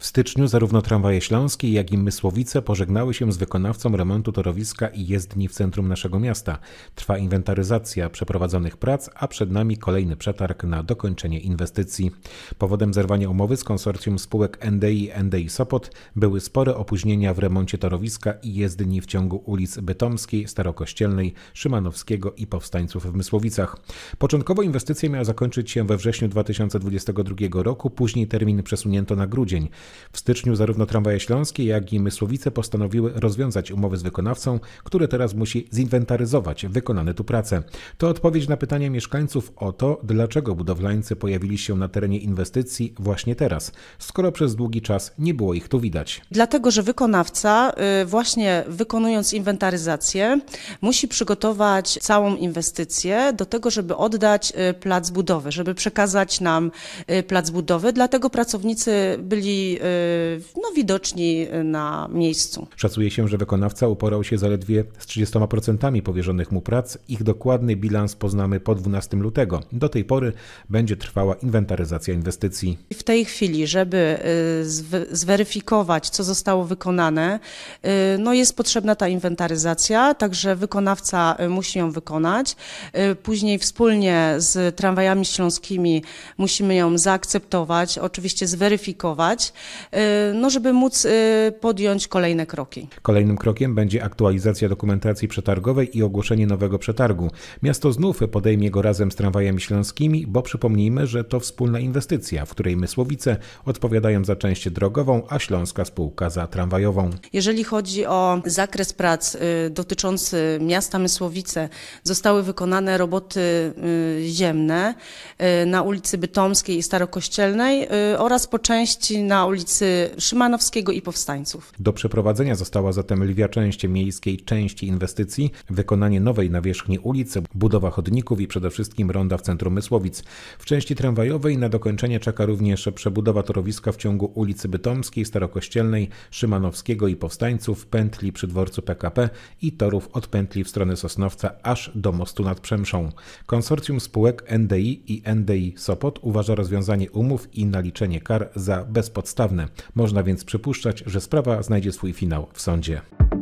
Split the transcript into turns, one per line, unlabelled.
W styczniu zarówno tramwaje śląskie, jak i Mysłowice pożegnały się z wykonawcą remontu torowiska i jezdni w centrum naszego miasta. Trwa inwentaryzacja przeprowadzonych prac, a przed nami kolejny przetarg na dokończenie inwestycji. Powodem zerwania umowy z konsorcjum spółek NDI i NDI Sopot były spore opóźnienia w remoncie torowiska i jezdni w ciągu ulic Bytomskiej, Starokościelnej, Szymanowskiego i Powstańców w Mysłowicach. Początkowo inwestycja miała zakończyć się we wrześniu 2022 roku, później termin przesunięto na grudzień. W styczniu zarówno tramwaje śląskie, jak i Mysłowice postanowiły rozwiązać umowy z wykonawcą, który teraz musi zinwentaryzować wykonane tu prace. To odpowiedź na pytanie mieszkańców o to, dlaczego budowlańcy pojawili się na terenie inwestycji właśnie teraz, skoro przez długi czas nie było ich tu widać.
Dlatego, że wykonawca y, właśnie wykonując inwentaryzację musi przygotować całą inwestycję do tego, żeby oddać y, plac budowy, żeby przekazać nam y, plac budowy. Dlatego pracownicy byli Y, no, widoczni na miejscu.
Szacuje się, że wykonawca uporał się zaledwie z 30% powierzonych mu prac. Ich dokładny bilans poznamy po 12 lutego. Do tej pory będzie trwała inwentaryzacja inwestycji.
W tej chwili, żeby y, zweryfikować, co zostało wykonane, y, no jest potrzebna ta inwentaryzacja, także wykonawca musi ją wykonać. Później wspólnie z tramwajami śląskimi musimy ją zaakceptować, oczywiście zweryfikować. Y, no żeby móc y, podjąć kolejne kroki.
Kolejnym krokiem będzie aktualizacja dokumentacji przetargowej i ogłoszenie nowego przetargu. Miasto znów podejmie go razem z tramwajami śląskimi, bo przypomnijmy, że to wspólna inwestycja, w której Mysłowice odpowiadają za część drogową, a Śląska Spółka za tramwajową.
Jeżeli chodzi o zakres prac y, dotyczący miasta Mysłowice, zostały wykonane roboty ziemne na ulicy Bytomskiej i Starokościelnej oraz po części na ulicy Szymanowskiego i Powstańców.
Do przeprowadzenia została zatem lwia część miejskiej części inwestycji, wykonanie nowej nawierzchni ulicy, budowa chodników i przede wszystkim ronda w centrum Mysłowic. W części tramwajowej na dokończenie czeka również przebudowa torowiska w ciągu ulicy Bytomskiej, Starokościelnej, Szymanowskiego i Powstańców, pętli przy dworcu PKP i torów od pętli w stronę Sosnowca aż do mostu nad Przemszą. Konsorcjum spółek NDI i NDI Sopot uważa rozwiązanie umów i naliczenie kar za bezpodstawne prawne. Można więc przypuszczać, że sprawa znajdzie swój finał w sądzie.